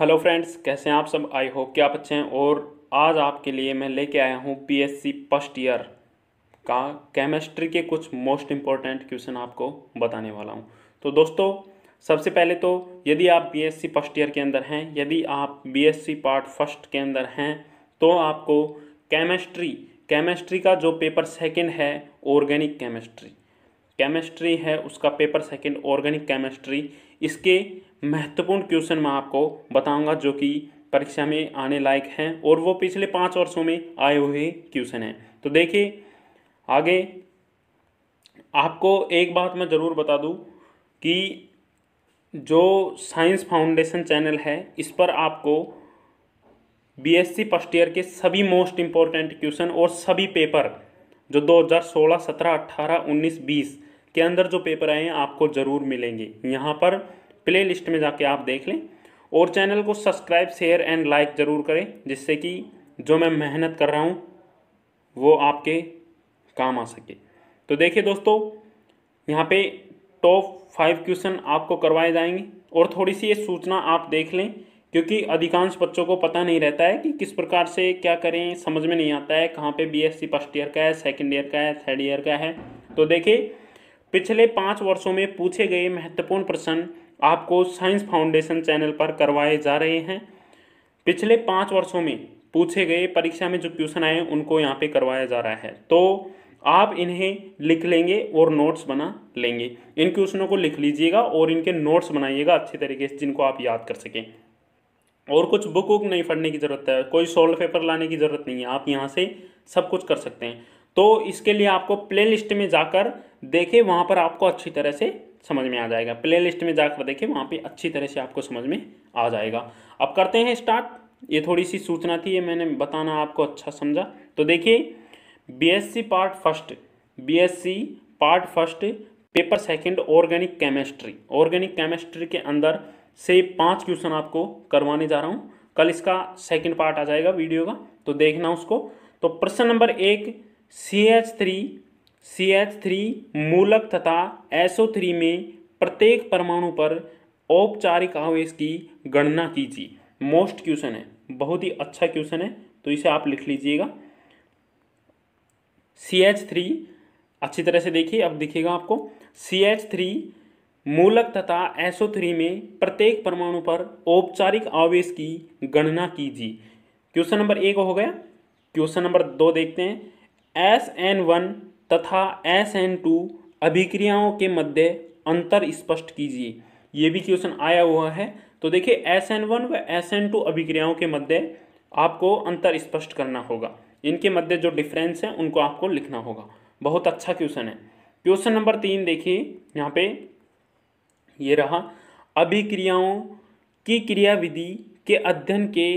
hello friends कैसे हैं आप सब आई होप कि आप अच्छे हैं और आज आपके लिए मैं लेके आया हूँ पीएससी फर्स्ट ईयर का केमिस्ट्री के कुछ मोस्ट इम्पॉर्टेंट क्वेश्चन आपको बताने वाला हूँ तो दोस्तों सबसे पहले तो यदि आप बीएससी फर्स्ट ईयर के अंदर हैं यदि आप बीएससी पार्ट फर्स्ट के अंदर हैं तो आपको केमिस्ट्री केमिस्ट्री का जो पेपर सेकेंड है ऑर्गेनिक केमिस्ट्री केमिस्ट्री है उसका पेपर सेकेंड ऑर्गेनिक केमिस्ट्री इसके महत्वपूर्ण क्वेश्चन मैं आपको बताऊंगा जो कि परीक्षा में आने लायक हैं और वो पिछले पाँच वर्षों में आए हुए क्वेश्चन हैं तो देखिए आगे आपको एक बात मैं ज़रूर बता दूं कि जो साइंस फाउंडेशन चैनल है इस पर आपको बीएससी फर्स्ट ईयर के सभी मोस्ट इम्पॉर्टेंट क्वेश्चन और सभी पेपर जो 2016, 17, 18, 19, 20 के अंदर जो पेपर आए हैं आपको ज़रूर मिलेंगे यहाँ पर प्ले लिस्ट में जाके आप देख लें और चैनल को सब्सक्राइब शेयर एंड लाइक ज़रूर करें जिससे कि जो मैं मेहनत कर रहा हूँ वो आपके काम आ सके तो देखिए दोस्तों यहाँ पे टॉप फाइव क्वेश्चन आपको करवाए जाएंगे और थोड़ी सी ये सूचना आप देख लें क्योंकि अधिकांश बच्चों को पता नहीं रहता है कि किस प्रकार से क्या करें समझ में नहीं आता है कहाँ पे बीएससी फर्स्ट ईयर का है सेकंड ईयर का है थर्ड ईयर का है तो देखिए पिछले पाँच वर्षों में पूछे गए महत्वपूर्ण प्रश्न आपको साइंस फाउंडेशन चैनल पर करवाए जा रहे हैं पिछले पाँच वर्षों में पूछे गए परीक्षा में जो क्वेश्चन आए उनको यहाँ पे करवाया जा रहा है तो आप इन्हें लिख लेंगे और नोट्स बना लेंगे इन क्वेश्चनों को लिख लीजिएगा और इनके नोट्स बनाइएगा अच्छे तरीके से जिनको आप याद कर सकें और कुछ बुक वुक नहीं पढ़ने की ज़रूरत है कोई सोल्ड पेपर लाने की ज़रूरत नहीं है आप यहाँ से सब कुछ कर सकते हैं तो इसके लिए आपको प्ले लिस्ट में जाकर देखें वहाँ पर आपको अच्छी तरह से समझ में आ जाएगा प्ले लिस्ट में जाकर देखें वहाँ पर अच्छी तरह से आपको समझ में आ जाएगा अब करते हैं स्टार्ट ये थोड़ी सी सूचना थी ये मैंने बताना आपको अच्छा समझा तो देखिए BSc part first BSc part first paper second organic chemistry organic chemistry के अंदर से पांच क्वेश्चन आपको करवाने जा रहा हूँ कल इसका सेकंड पार्ट आ जाएगा वीडियो का तो देखना उसको तो प्रश्न नंबर एक C H three C H three मूलक तथा एसओ थ्री में प्रत्येक परमाणु पर औपचारिक आवेश की गणना कीजिए मोस्ट क्वेश्चन है बहुत ही अच्छा क्वेश्चन है तो इसे आप लिख लीजिएगा सी एच थ्री अच्छी तरह से देखिए अब दिखेगा आपको सी एच थ्री मूलक तथा एसओ थ्री में प्रत्येक परमाणु पर औपचारिक आवेश की गणना कीजिए क्वेश्चन नंबर एक हो गया क्वेश्चन नंबर दो देखते हैं एस एन वन तथा एस एन टू अभिक्रियाओं के मध्य अंतर स्पष्ट कीजिए ये भी क्वेश्चन आया हुआ है तो देखिए एस एन वन व एस एन टू अभिक्रियाओं के मध्य आपको अंतर स्पष्ट करना होगा इनके मध्य जो डिफरेंस है उनको आपको लिखना होगा बहुत अच्छा क्वेश्चन है क्वेश्चन नंबर तीन देखिए यहाँ पे ये रहा अभिक्रियाओं की क्रियाविधि के अध्ययन के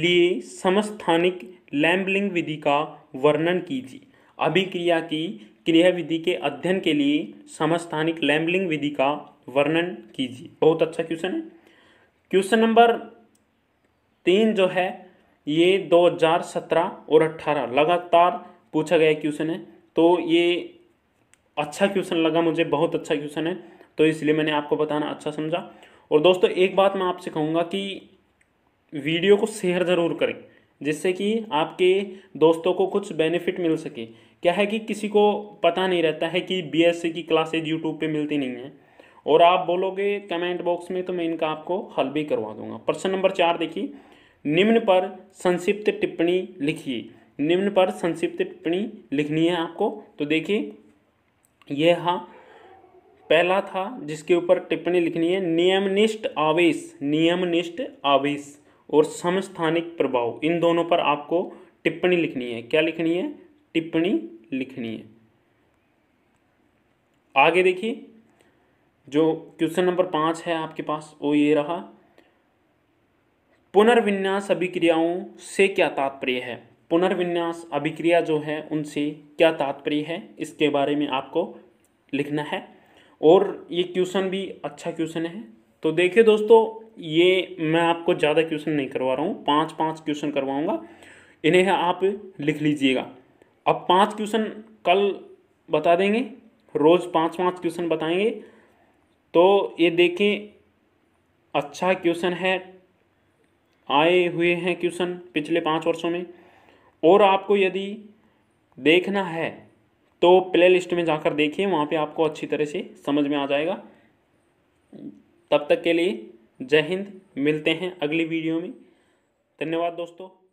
लिए समस्थानिक लैम्बलिंग विधि का वर्णन कीजिए अभिक्रिया की क्रिया विधि के अध्ययन के लिए समस्थानिक लैम्बलिंग विधि का वर्णन कीजिए बहुत अच्छा क्वेश्चन है क्वेश्चन नंबर तीन जो है ये 2017 और 18 लगातार पूछा गया क्वेश्चन है तो ये अच्छा क्वेश्चन लगा मुझे बहुत अच्छा क्वेश्चन है तो इसलिए मैंने आपको बताना अच्छा समझा और दोस्तों एक बात मैं आपसे कहूँगा कि वीडियो को शेयर ज़रूर करें जिससे कि आपके दोस्तों को कुछ बेनिफिट मिल सके क्या है कि किसी को पता नहीं रहता है कि बीएससी की क्लासेज यूट्यूब पे मिलती नहीं है और आप बोलोगे कमेंट बॉक्स में तो मैं इनका आपको हल भी करवा दूंगा प्रश्न नंबर चार देखिए निम्न पर संक्षिप्त टिप्पणी लिखिए निम्न पर संक्षिप्त टिप्पणी लिखनी है आपको तो देखिए यह हाँ पहला था जिसके ऊपर टिप्पणी लिखनी है नियमनिष्ठ आवेश नियमनिष्ठ आवेश और समस्थानिक प्रभाव इन दोनों पर आपको टिप्पणी लिखनी है क्या लिखनी है टिप्पणी लिखनी है आगे देखिए जो क्वेश्चन नंबर पांच है आपके पास वो ये रहा पुनर्विन्यास अभिक्रियाओं से क्या तात्पर्य है पुनर्विन्यास अभिक्रिया जो है उनसे क्या तात्पर्य है इसके बारे में आपको लिखना है और ये क्वेश्चन भी अच्छा क्वेश्चन है तो देखिए दोस्तों ये मैं आपको ज़्यादा क्वेश्चन नहीं करवा रहा हूँ पाँच पाँच क्वेश्चन करवाऊँगा इन्हें आप लिख लीजिएगा अब पाँच क्वेश्चन कल बता देंगे रोज़ पाँच पाँच क्वेश्चन बताएंगे तो ये देखें अच्छा क्वेश्चन है आए हुए हैं क्वेश्चन पिछले पाँच वर्षों में और आपको यदि देखना है तो प्ले लिस्ट में जाकर देखिए वहाँ पे आपको अच्छी तरह से समझ में आ जाएगा तब तक के लिए जय हिंद मिलते हैं अगली वीडियो में धन्यवाद दोस्तों